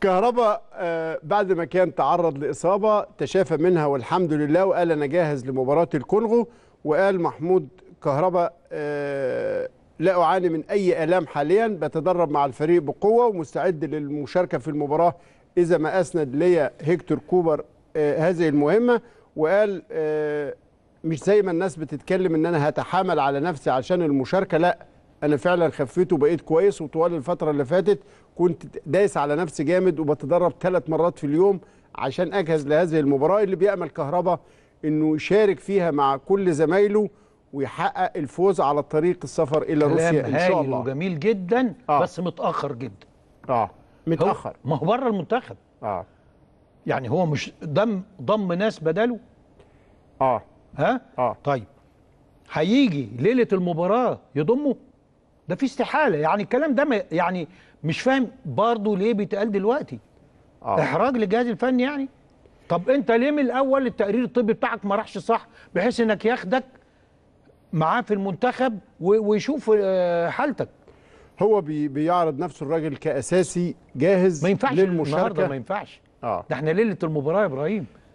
كهربا آه، بعد ما كان تعرض لإصابة تشافى منها والحمد لله وقال أنا جاهز لمباراة الكونغو وقال محمود كهربا آه، لا أعاني من أي آلام حاليا بتدرب مع الفريق بقوة ومستعد للمشاركة في المباراة إذا ما أسند ليا هيكتور كوبر آه، هذه المهمة وقال مش زي ما الناس بتتكلم إن أنا هتحامل على نفسي عشان المشاركة لأ انا فعلا خفيت وبقيت كويس وطوال الفتره اللي فاتت كنت دايس على نفسي جامد وبتدرب ثلاث مرات في اليوم عشان اجهز لهذه المباراه اللي بيامل كهربا انه يشارك فيها مع كل زمايله ويحقق الفوز على طريق السفر الى روسيا ان شاء الله جميل جدا آه. بس متاخر جدا اه متاخر ما هو بره المنتخب اه يعني هو مش ضم ضم ناس بداله اه ها اه طيب هيجي ليله المباراه يضمه ده في استحاله يعني الكلام ده يعني مش فاهم برضه ليه بيتقال دلوقتي آه. احراج للجهاز الفني يعني طب انت ليه من الاول التقرير الطبي بتاعك ما راحش صح بحيث انك ياخدك معاه في المنتخب ويشوف آه، حالتك هو بي بيعرض نفسه الراجل كاساسي جاهز ما ينفعش للمشاركه ما ينفعش اه ده احنا ليله المباراه يا ابراهيم